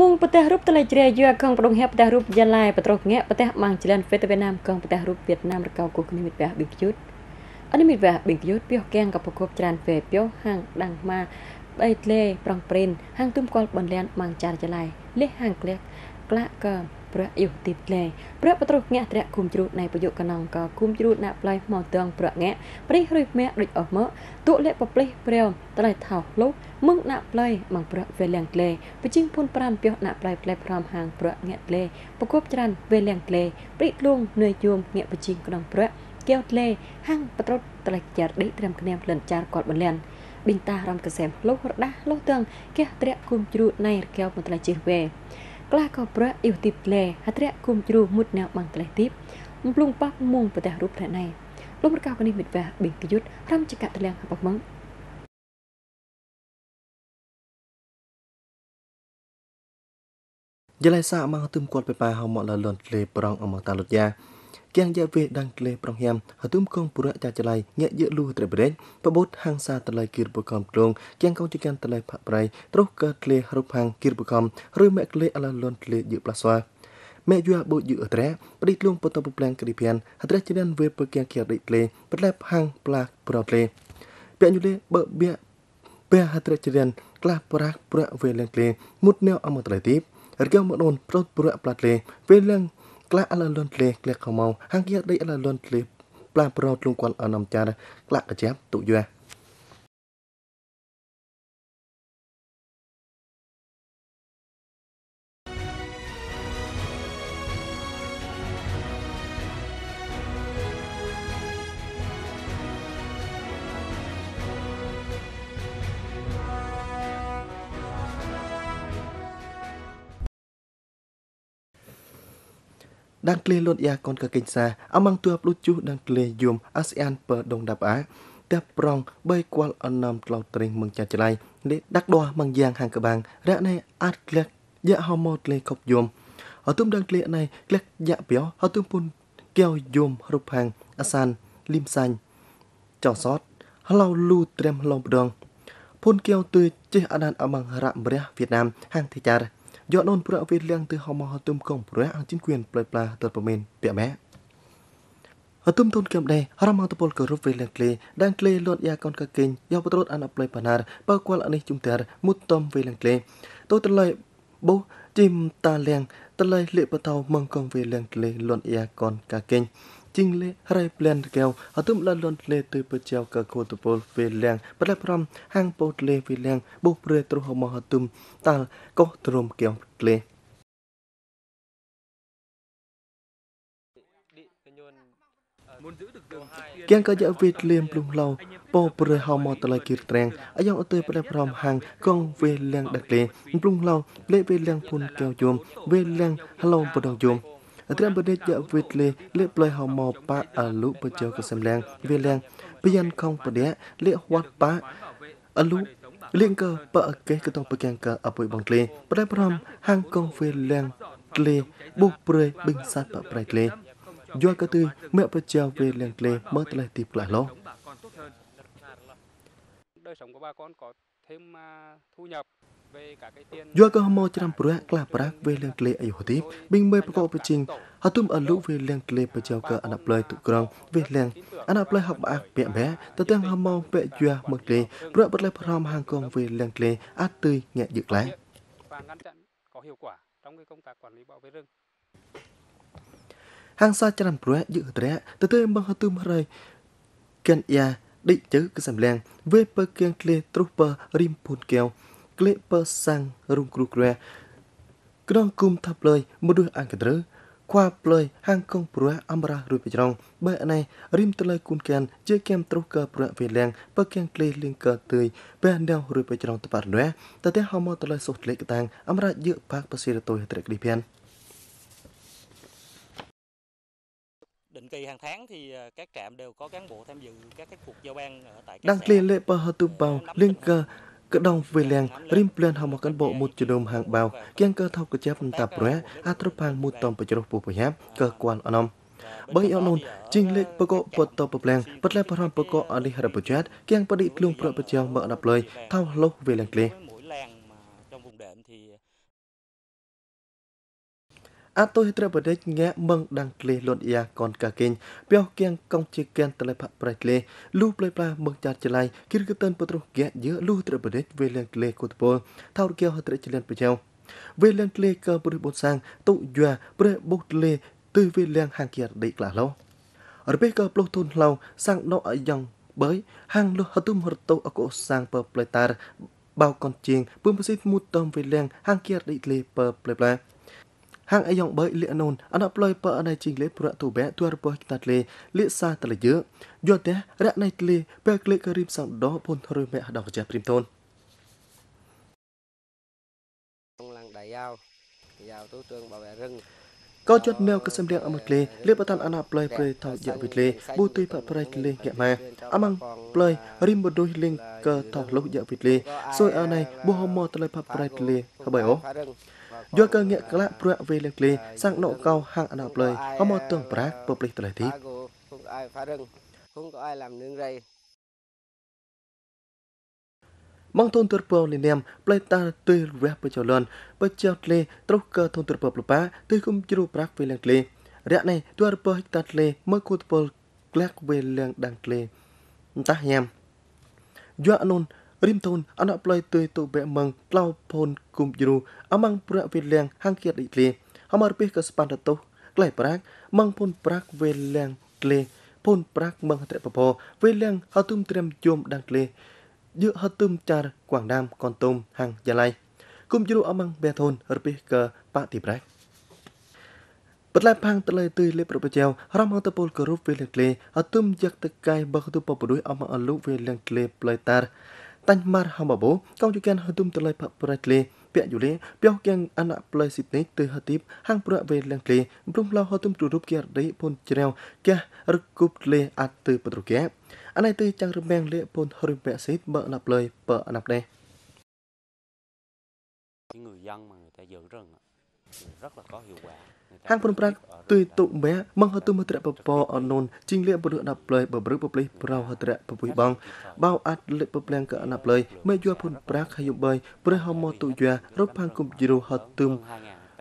មុងប្រទេសរូបតលេជ្រាយឺកងប្រដងហេប្រទេសរូបយ៉ាឡែប្រទេសងាក់ប្រទេសម៉ាំងច្លានហ្វេតវៀតណាមកងប្រទេសរូបវៀតណាមកកៅគូគ្នាមិត្តភ័ក្ដិបិកយុទ្ធអនិមិត្តភ័ក្ដិបិកយុទ្ធពីកៀងកប្រកបច្រានហ្វេពីហាងដាំងម៉ាបីលេប្រងព្រេនហាងទុំកលបន្លានម៉ាំងចារយ៉ាឡែលេហាងក្លះក្លាក់កើព្រះយុទិបលែងព្រះបត្រុសញាក់ត្រាក់គុំជ្រូតនៃប្រយុកណងក៏គុំជ្រូតណាក់ផ្លៃមកទាំងប្រញាក់ព្រិះរួយមាក់ដូចអស់មកទូលាក់ប្រផ្លេះព្រាវត្រៃថោលុះមឹងណាក់ផ្លៃមកព្រះវេលៀងក្លេបជាងពុនប្រានពះណាក់ផ្លៃផ្លែព្រមហាង ប្រញាក់ក្លេប្រគប់ច្រានវេលៀងក្លេព្រិះលួងនឿយយមញាក់បជាងក្នុងព្រះកែវក្លេហាងបត្រុសត្រៃចារដេកត្រាំគ្នាផ្លិនចារគាត់បន្លាន់បិញតារំកសែមលុះរដាស់លុះទាំងកះត្រាក់គុំជ្រូតណៃរកែវមន្ត្រីជិះវេខ្លះក៏ប្រះអ៊ីវទីបក្លែហត្រៈគុំជ្រូមុតណៅបាំងក្លេះទីបអំភ្លុងប៉ះមួងប្រទេសរូបថ្នាក់ណៃលោកប្រកាសកនេះមិត្តវ៉ាបេកយុទ្ធរំចកតលៀងហបមងយល់ឯសាអមងទឹមគាត់ទៅប៉ែហៅមកលលនលេប្រងអមងតាលុតយ៉ាគៀងយ៉ាវេដាំងក្លេប្រងយ៉ាំហទុំគងពុរៈចាចលៃញាក់យើលូត្រេប្រេតបបុតហាងសាតលៃគិរពកំព្រងគៀងកងជិកានតលៃផប្រៃត្រុសកើតក្លេរូបហាងគិរពកំឬមេក្លេអឡាលុនក្លេយើផ្លាស្វាមេយូបុយឺអត្រេប្រតិលងពតពប្លាំងក្រីភានអត្រេជានវេពគៀងគៀរិក្លេប្រឡែហាងផ្លាប្រក្លេពាក់យុលេបើបៀេះហត្រជរៀនក្លះប្រាក់ប្រាក់វេលឹងក្លេមុតនៅអមត្រៃទីរកមកដូនប្រត់ប្រាក់ផ្លាត់លេវេលឹងក្លះអលលនលេក្លះកមោហាងយាដីអលលនលេផ្លាប្រោតលងគាត់អនំចារក្លះកាចាប់ទុយយ៉ា đang kle lut ya kon ka king sa amang tuap lut chu đang kle yum ASEAN per dong dap a ះប្រង3គាល់អនំក្លោត្រេងមឹងចាត់ចលៃលេដាក់ដោះមឹងយ៉ាងហាងកបាំងរ៉ណៃអាត់ក្លាក់យ៉ាហមតលេ កប់យមអទុំដងក្លាក់ណៃក្លាក់យ៉ាប្រោអទុំពុនកែវយមរូបហាងអសានលឹមសាញ់ចោសតហឡៅលូត្រេមឡំដងពុនកែវទឿចេះអដានអមងរ៉មរះវៀតណាមហាងទីចារយកដូនប្រវិលៀងទៅហមហទុំកងប្រះអជីនគៀនប្លែផ្លាទៅប្រមេនពាក់ម៉ែអទុំទុនគំដែររមអតពលក៏រូបវិលៀងក្លេដានក្លេលត់យ៉ាកនកកេងយកបត្រុតអានអប្លែប៉ាណារបើគល់អានេះជុំតែមុតតំវិលៀងក្លេទៅត្រឡៃបោជីមតាលៀងតលៃលិបតោមងកងវិលៀងក្លេលត់យ៉ាកនកាកេង jingle rai plan keo atum la lon le tu pa chao ka ko tu pol ve lang pa la prom hang pot le ve lang bu pre tru ho ma atum tal ko trom keo le កាងកយវិតលៀមភ្លុំឡោពោប្រហមតលគិរត្រាំងអាយ៉ងអត់ទៅប្រេះប្រមហាងកងវេលៀងដាក់លេភ្លុំឡោលេវេលៀងភុនកែវយមវេលៀងហឡោបដងយម Atrem bật địch dạo vịt lì, lệ plei hò mò pa ở lũ bờ chờ của xem leng, viên leng, bây anh không bật đế, lệ hoạt pa ở lũ liên cơ bờ kế cái tông bờ kèn cờ ở bụi bằng lì, bật đế brom hang công viên leng lì, buộc bơi bình sát bờ bờ lì. Do cái tư mẹ bờ chờ về leng lì mới lại tìm lại lâu. Đời sống của bà con có thêm thu nhập យកកោមោច្រាំប្រះក្លាប្រាក់វេលៀងក្លេអយុហទីបិងមេប្រកបជាងអទុំអលុវេលៀងក្លេបចៅកអណប្លើយទុក្រងវេលៀងអណប្លើយហបអាក់ពាក់បែតទាំងហមោពាក់យះមកក្លេប្រះបត់លេប្រមហាងកងវេលៀងក្លេអាត់ទយញាក់យឹកឡែហាងសាច្រាំប្រះយឹកត្រៈទៅទៅបងហទុំហើយកេនយ៉ាដិចជឺគឺសំលៀងវេពើគៀងក្លេត្រុសពើរីមពូនកែវក្លេបសាំងរុងគ្រូគ្រែក្នុងគុំថាប់លើយមនុស្សអង្គត្រខ្វាប់លើយហាងកងព្រោះអមរះរួចពីច្រងបើណៃរីមទៅលើគូនកានជាគៀមត្រុសកព្រោះវាលៀងបើគៀងក្លេលៀងកទើយបើដៅរួចពីច្រងតបារណែតតែហមទៅលើសុខលេកតាំងអមរះយើបាក់បសិរតុយត្រកលីភាន định kỳ hàng tháng thì các trạm đều có cán bộ tham dự các cái cuộc giao ban tại các đang liên lệ bà tu bao liên cờ kedong velang rim plan ha makan bo mut jodom hang bau kiang ke thau ke jap tap ra atrup hang mut tom pejroh pu payap ke kwan onom បីអនុនជីងលេខបកពតបប្លាំងបតលែបរំបកអលិហរបជាតគៀងបឌិក្លុងប្រពជាមកអដប្លើយថោលុះវេលាក្លេ atuh hidroponik ngah mengdang klih lon ia kon ka king pioh kiang kong chi kian tele pha prai klih lu plei pla meng chat chlai kir kuten potruh gya ye lu hidroponik ve leng klih kut pol thaur kyo hidre chlen pjau វេលាងក្លេកព្រះបុត្រសាងតុយាព្រះបុត្រលេទិវេលាងហាងគៀដេក្លាឡោរពេលក៏ផ្លុះធូនឡោសាងដកអាយ៉ងបើយហាងលុះហទុំរតោអកុសាងពើផ្លេតារបៅកនជាងពឹមប្រសិទ្ធមូតតំវេលាងហាងគៀដេក្លេពើផ្លេប្លាហាងអាយ៉ងបើលៀកនូនអត់ប្លយបើអត់ជីងលេប្រតូបែទួរបស់តាត់លេលៀកសាតលយើយោតែរកណៃតលេពេលក្លេករីបសងដោពុនរយមែដកចាស់ព្រីមតូនកំឡាំងដាយ៉ាវយ៉ាវទូទឿងបើរឹងកោចត់នៅកសំរៀងអមក្លេលៀបតានអណាប្លេប្រេថោយវិលេប៊ូទុយបប្រៃក្លេងាក់ម៉ាអមងប្លេរីមបដូចលិងកថោលុយវិលេសួយអណៃប៊ូហមតលៃបប្រៃក្លេហបៃអូយកកងងាកក្លាក់ព្រះវេលក្លេសាំងណូកោហាងអណប្លើអមតងប្រាក់ពប្លិះតលៃទីគុំអាយផារឹងគុំក៏អាយឡាំនឹងរៃម៉ងទុនទើពៅលីនាមផ្លេតាទើរះបច្ចលនបច្ចតលេត្រុសកទុនទើពៅប្របាទើគុំជ្រូប្រាក់វេលក្លេរះនេះទើពៅហិកតាត់លេមើគូតពលក្លាក់វេលលៀងដាំងក្លេតាញ៉ាំយកនុនរិមទូនអនុប្លៃទឿយទុបមងក្លោផូនគុំជ្រូអមងប្រវិលៀងហាងគៀតអ៊ីភ្លីអមរពិសកស្បានតតុក្លៃប្រាក់មងពូនប្រាក់វេលៀងក្លេពូនប្រាក់មងហតិបពវេលៀងហទុំត្រាំយមដាំងក្លេយើហទុំចារកួងដាមកនទុំហាងយ៉ាឡៃគុំជ្រូអមងបេធូនរពិសកបាទីប្រាក់បត្លែផាំងតលើទិលេប្រពជោរំអន្តពលគរុបវេលក្លេអទុំយកតកាយបកទុបបរុយអមអលុវេលក្លេផ្លៃតារ tanh marhamabo kong jukan hadum telai pak pratle pia yule pia kyang anak plai sitne te hatip hang pura ve lang tle blum la hadum turup kyar dei pon jreo kya rkup tle at te patruke anai te chang remeng le pon horim pia sit ba na plai pa anak ne người dân mà người ta giữ rừng rất là có hiệu quả ហាងព្រមប្រាក់ទុយទុមែមងហទុមត្រៈពពអនុនជីងលៀបុរដាប់ប្លែបប្រឹកប្រប្លេះប្រោហត្រៈពពុយបងបោអាត់លិបប្លែងកណាប់លើយមេយួរភុនប្រាក់ហើយបីព្រះហមទុយារត់ផាងគុំជីរោហទុម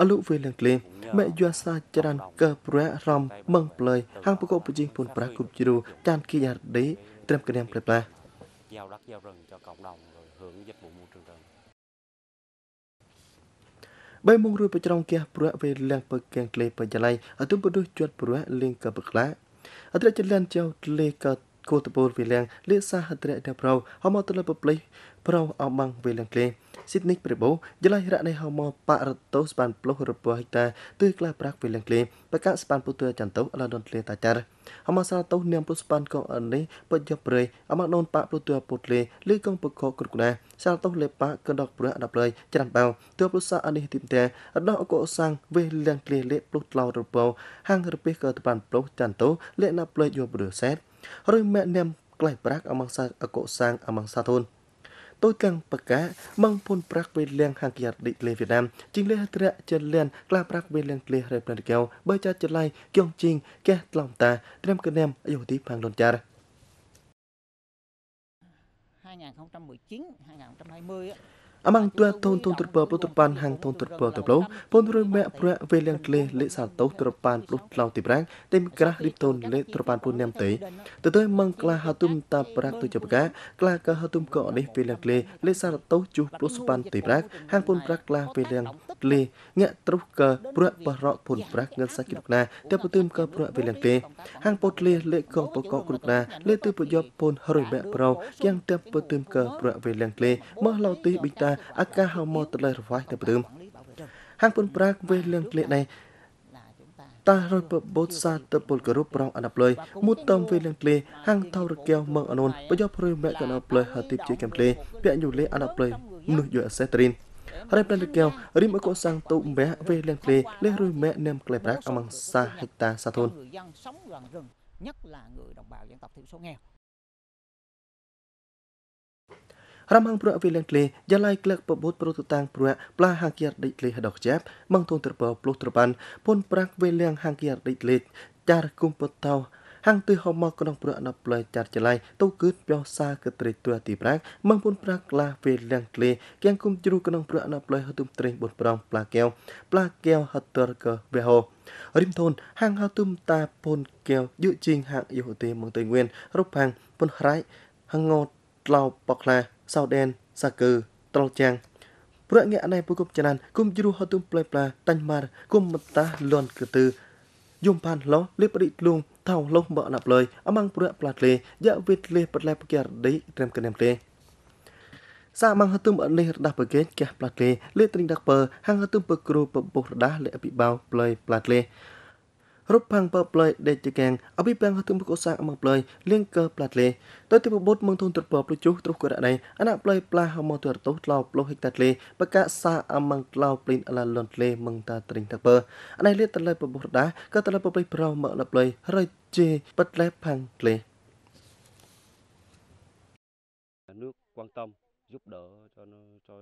អលុវេលងក្លេមេយួរសាចរានកើព្រះរំមងប្លែហាងបកបជីងពុនប្រាក់គុំជីរោចានគីយ៉ាដេត្រឹមកណ្ដាំប្លែប្លាយ៉ាវដាក់យ៉ាវរឹងចកកងដំហឹងយិតមួយមួយត្រឹងបីមុងរួយប្រច្រងគះព្រោះវេលៀងពើកៀងក្លេបច្ចល័យអទុំពុទុជាត់ព្រោះលៀងកបក្លាអត្រចលានចៅលេកកូតបូលវេលៀងលេសាហត្រៈដប្រោហមតលបប្លេប្រុសអំបាំងវេលងក្លេស៊ីដនីប្រិបូយឡៃរ៉ាណេហមប៉រតូស្បានផ្លុះរបស់ហិកតាទឺក្លាប្រាក់វេលងក្លេបកាស្បានពុទើចន្ទោឡាដនក្លេតាចារហមសារតូនាមពុស្បានកងអនេះបច្ចប្រេអមដូនប៉ពុទើពុតលេឬកងពកគ្រប់ណាសារតូលេប៉កដកប្រះអដប្រៃច្រាំបោទើពុសាអនេះទីមតែអដោះអកុសាំងវេលងក្លេលេផ្លុះឡោរបោហាង រពិសក៏តបានផ្លុះចន្ទោលេណាផ្លេយោប្រសែតឬមេនាមក្លេប្រាក់អមសាអកុសាំងអមសាធូន tôi cần ប្រកាបងពុនប្រាក់វេលៀងខាងគៀតឌីលេវៀតណាមជីងលេត្រៈចិនលៀនក្លាប្រាក់វេលៀងក្លេរេប្រណកោបើចាត់ចលៃគៀងជីងកេះក្លំតាត្រឹមគណមអយុធទីផាងលុនចារ2019 2020អមងទួតូនតូនត្រពើពុត្របានហាងតូនត្រពើតប្លងពនរមែប្រវេលៀងក្លេលេសាតោត្របានព្រុសឡៅទីប្រាំងតែមក្រាស់រីបតូនលេត្របានពុនញាំតេតើតើមងក្លាហតុមតាប្រាក់ទុជបកាក្លាកហតុមកនេះវេលៀងក្លេលេសាតោជុះព្រុសបានទីប្រាក់ហាងពុនប្រាក់ក្លាវេលៀងក្លេញាក់ត្រុសកប្រក់បរកពុនប្រាក់ងិនសាគិបណាតែពុទុមកប្រក់វេលៀងក្លេហាងពុតលេលេកបកគ្រប់ណាលេទើបយប់ពុនរមែប្រោយ៉ាងតែពុទុមកប្រក់វេលៀងក្លេមកឡៅទីបិតាណាអាកាហមតលេរវ៉ៃទៅព្រមហាងពុនប្រាកវេលឿងក្លេដែរតារពបោតសាតពលគរុប្រងអណប្លើយមុតតំវេលឹងក្លេហាងថោរកែវមើងអនូនបយោប្រយមកណប្លើយហតិបជាកំក្លេពាក់យុលេអណប្លើយមនុស្សយុអសេតរីនរ៉េប្លេកែវរីមកោសាំងតូមះវេលឹងក្លេលេរុយមែនឹមក្លេប្រាក់អមងសាហិតាសាធូនរំហងព្រោះវិលឹងក្លេយ៉ាឡៃក្លឹកពបុតប្រទុតាំងព្រោះប្លាហាងគៀរដេកលេដកចាប់ម៉ងទុនត្រពើផ្លុះត្របានពុនប្រាក់វេលៀងហាងគៀរដេកលេចារគុំពតោហាងទិហមកក្នុងព្រឹកអណប្លែចាត់ចលៃទៅគឺប្លោសាកត្រេទួទីប្រាក់មងពុនប្រាក់ក្លាវេលៀងក្លេគៀងគុំជ្រូក្នុងព្រឹកអណប្លែហទុំត្រេងបុនប្រងប្លាកែវប្លាកែវហតរកវេហោរិមធូនហាងហៅទុំតាពូនកែវយុជីងហាក់យុហទេមងតេងវិញរូបហាងពុនរ៉ៃហងងោតឡោបបក្លា Southend, Saker, Trong Chang ប្រញាក់ណៃពុគប់ចរានគុំជ្រុះហទុំផ្លែផ្លាតាញ់ម៉ារគុំមតាលន់កទឺយំផានឡោលេបរិលងថៅឡោមកណាប់លើយអមងប្រផ្លាត់លេយ៉ាវិត លេបលែបកែរដីត្រឹមកណេមលេសាមងហទុំអនេះរដាស់បកេកែផ្លាត់លេលេត្រឹងដាក់ពើហាងហទុំពើគ្រូពបុះរដាស់លេអភិបោផ្លែផ្លាត់លេ ruppangpaploi detikang abipang hatum kosa amploi lingker platle toy tipu bot mong thun truplo pluchu truh kora dai anak ploi pla homo tur tu tlau plo hiktatle baka sa amang tlau plin ala lontle mong ta tring taper anai liet tlai pabor da ka tlai paploi pro ma la ploi roi je patle phang tle nước quan tâm giúp đỡ cho cho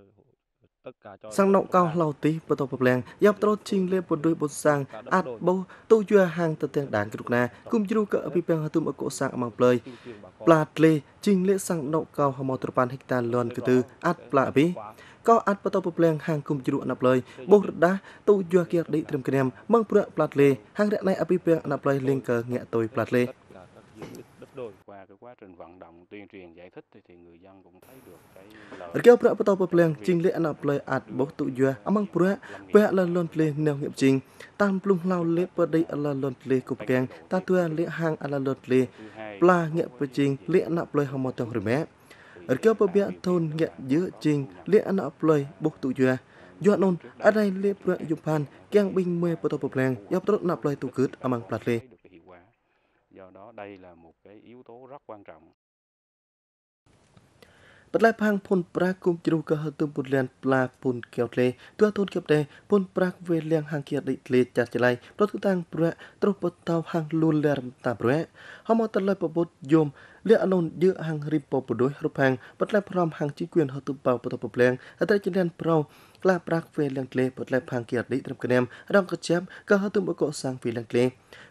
sang nộng cao lâu tí bộ tổ bộ làng dọc trô trình lên bộ đuôi bộ sang ạt bộ tụ dùa hàng tờ tên đàn cực nà cùng dù cỡ bị bèng hà tùm ở cổ sang mạng plei plát lê trình lễ sang nộng cao hò mò tổ bàn hecta lòn cử tư ạt plá bí có ạt bộ tổ bộ làng hàng cùng dù nạp lời bộ đá tụ dùa kia đi trầm kèm mong bữa plát lê hàng rẽ này ở bị bèng nạp lời liên cờ ngẹ tôi plát lê đổi. Qua cái quá trình vận động tuyên truyền giải thích thì, thì người dân cũng thấy được cái lợi. Ở kêu ប្របតពភ្លៀងជីងលេអណប្លេអាចបុទុយអមងព្រះពេលអលលនភ្លេនៅងៀបជីងតាមភ្លុងឡៅលេបដីអលលនភ្លេគប់កាំងតាទួលេហាងអលលនភ្លេប្លាងៀបជីងលេអណប្លេហមតងរមែអរកពបៀធនងាក់យើជីងលេអណប្លេបុទុយយត់នុនអត់ឲ្យលេប្រយុផានគៀងបិញមេបតពភ្លៀងយ៉ាប់ត្រត់ណប្លេទុគឹតអមងផ្លាត់លេ do đó đây là một cái yếu tố rất quan trọng បន្លែផាងពុនប្រាគុំជ្រូកហើទុំពុនលានផ្លាពុនកែវលេទឿទុនគៀបទេពុនប្រាវេលៀងហាងគៀដិលេចាត់ចលៃប្រទុតាំងព្រះត្រុបតោហាងលូនលារំតាព្រះហមតលពពុតយមលះអនុនយើហាងរីបពពុដោយរូបហាងបន្លែព្រមហាងជីគួនហើទុបបោបតពប្លែងអត្រីចលានប្រោក្លះប្រាក់វេលឹងក្លេបលៃផាងគៀរនេះត្រឹមគ្នាមរងកជាមក៏ទុំបកសាងវេលឹងក្លេ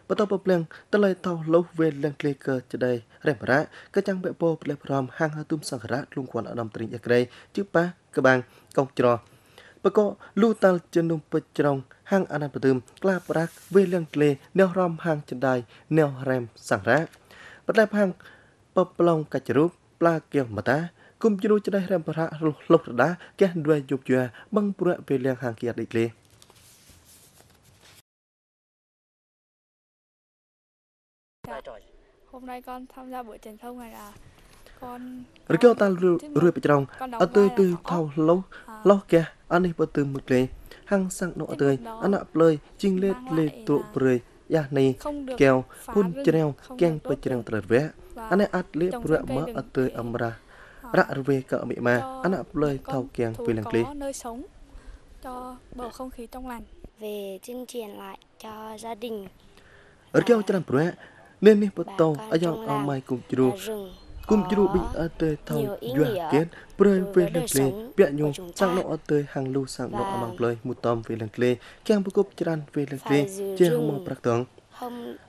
បន្តពព្លឹងតលៃតោលុះវេលឹងក្លេកើចដៃរេមរៈក៏ចាំងបេពោផ្លេប្រមហាងទុំសង្ឃរៈលងគួនអដំត្រីអក្រៃជឺប៉ាកបាំងកងច្រោះបកលូតាល់ជនុំពេជ្រច្រង ហាងអណានបទុមក្លាប្រាក់វេលឹងក្លេអ្នករំហាងចដៃអ្នករេមសង្ឃរៈបលៃផាងបប្លងកាច់រូបប្លាគៀមមតាគុំជ្រូចដេះរំប្រះលុះរដាកេះរែយុបជាបឹងព្រឹកពេលលៀងហាងគៀតដេកលេ hôm nay con tham gia buổi truyền thông này là con រកតារួយបច្រងអត់ទៅទៅថោលុះលុះកេះអានេះបើទៅមឹកលេហាំងសាំងដកអត់ទៅអានប្លើយជីងលេតលេតួព្រៃយ៉ានេះកែវពុនជ្រាវកៀងបិជ្រាវត្រូវវៈអានេះអត់លេព្រឹកមកអត់ទៅអមរារៈរវេកមិមាអណប្លើយថោគៀងពីលង្គ្លីនៅ sống cho bầu không khí trong lành về tuyên truyền lại cho gia đình រកោច្រាំប្រែនេះនេះបតោអាយ៉ងអមៃគុំជ្រូគុំជ្រូប៊ីអត់ទេថោយះកេតប្រែវេលង្គ្លីពាក់ញុំសាំងលោកអត់ទេហាំងលូសាំងលោកអមងប្លើយមូតំវេលង្គ្លីគៀងបកប់ច្រានវេលង្គ្លីជាហមប្រាក់តង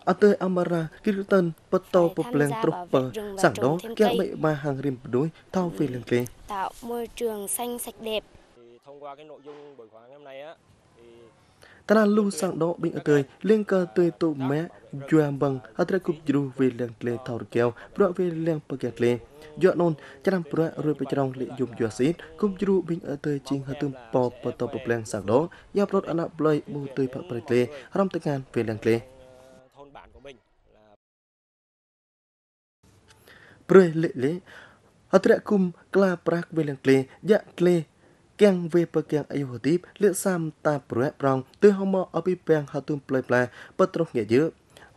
អត់ទេអមរាគិរតិនបតោពប្លឹងត្រុបបើសាំងដងគែបីបាហាងរិមបដួយថោវិលឹងគេតោមួយជឿងសាញ់សាច់ដេប thông qua cái nội dung buổi khóa ngày hôm nay á thì តឡាលូសាងដោបិញអើយលៀងកើទើទុម៉ែជួមបងអត្រគុបជ្រុវិលៀងក្លេថរកែវប្រវិលៀងបកាក្លេយកនូនច្រាំប្ររួយបច្រងលិយមយោស៊ីតគុំជ្រុបិញអើយជីងហទឹមបបបតបប្លែងសាងដោយ៉ាប្រត់អណាប្លៃបូទើផប្រក្លេរំតកានវិលៀងក្លេព្រឺលេលេអត្រគុំក្លាប្រាក់វេលងក្លេយ៉ាក្លេកៀងវេពកៀងអយុហទីបលឿសាមតាប្រែប្រងទិហមអពីពេងហតុមផ្លៃផ្លែបត្រុសងាយយើ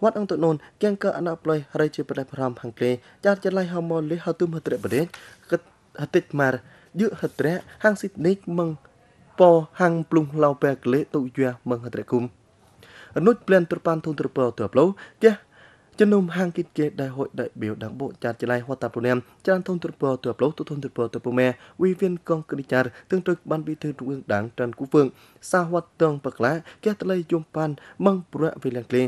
វត្តអង្គតនូនកៀងកអណផ្លៃរៃជាប្រែប្រំហង្ក្លេចាត់ចលៃហមលិហតុមហត្រប្រេកហតិចម៉ារយឺហត្រៈហាងស៊ីតនិកមងពហាងព្លុងឡៅពេក្លេតុយះមងហត្រគុំអនុជព្លានត្របានទុនត្រពើទៅប្លោចាជំនុំហាងគិតគេដែលហួចដៃបៀវដាំងបោចាត់ចលៃហួតតាប្រណាមចានធំទ្រពទើបលោទុធនទ្រពទើបមេវិវិនកងគិចារទាំងទឹកបានវិធឺរឿងដាងត្រានគូវងសាហួតតងបក្លាកែតលៃយំប៉ានម៉ងប្រៈវិលងក្លេ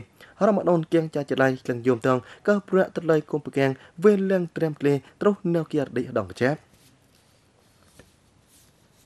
រមដនគៀងចាចលៃក្លងយំតងកោប្រៈតលៃគុំបកាំងវេលងត្រាំក្លេត្រុសនៅគៀរដេកដងចា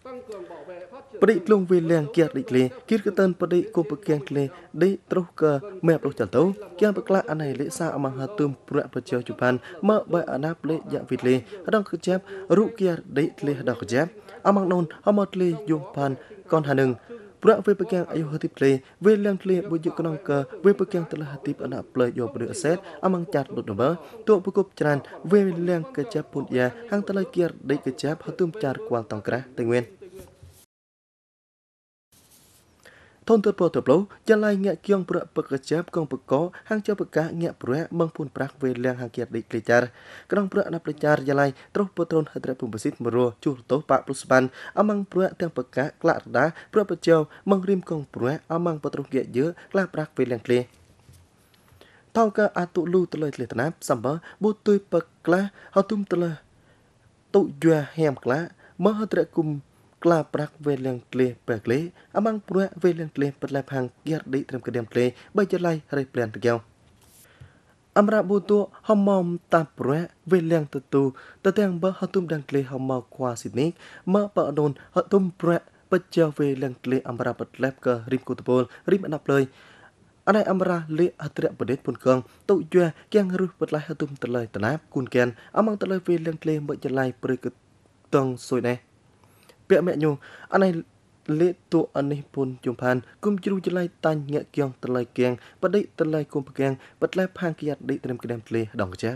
បង្គំបោវេ perikhlung wileng kia dikle kir keten pedi ko pekiang kle de truh ke map ruh janto kia bekla anai le sa amang hatum pura pecah jupan ma ba anap le ya vidle rang kejap ru kia de kle da kejap amang non amot le yum pan kon hanung ្រៈវេបកាំងអាយុហតិផ្លេវេលៀងផ្លេបុយកក្នុងកវេបកាំងតលហតិបអណាផ្លេយោប្រឺអសេតអមងចាត់ដុតដំបើតួបកុបច្រានវេលៀងកជាពុនយ៉ាហាងតលគៀរដេកកជាហទុំចារគួលតងក្រាស់តែងវិញធនទើបទៅប្លូចលៃញាក់គៀងប្រពកចាប់កងបកកហាងចបកាញាក់ប្រះមងពូនប្រាក់វេលៀងហាងគៀបដេកលេចារក្រងប្រអនប្រចារយលៃត្រុសពត្រនហត្រពុំប្រសិទ្ធមរជួលតោបាក់ប្លុសបានអមងប្រះទាំងបកាក្លារដាប្រពជាវមងរីមកងប្រះអមងបត្រងគៀយើក្លាប្រាក់វេលៀងភ្លេតោកអតុលូតលៃលេតណាប់សម្បើបូទុយបក្លាហទុំតលតុយាហែមក្លាមហត្រគុំក្លាប្រាក់វេលៀងក្លេប្រាក់លេអមងព្រោះវេលៀងក្លេប្រឡែផាំងគៀរឌីត្រឹមក្ដៀមក្លេបីចលៃរៃព្រានតកែវអមរបុទុហមមតាប្រែវេលៀងតទូតទាំងបើហតុមដងក្លេហមមកខ្វាស៊ីនីមកបដូនហតុមប្រែបច្ចវេលៀងក្លេអមរបុតលេបករិមគុតពលរិមអណប់លើយអណៃអមរាលេអត្រៈបដិទ្ធពុនកងតុយះគៀងរឹសបតឡៃហតុមតឡៃតណាបគូនគែនអមងតឡៃវេលៀងក្លេមកចលៃព្រឹកតងសុយណេះពាក់មាក់ញូអានេះលេតួអានេះពុនជុំផានគុំជ្រូចលៃតាញ់ញាក់គៀងតលៃគៀងបដិតលៃគុំផ្គៀងបតលែផាងគៀតដិត្រឹមក្ដាមធ្លេដងចា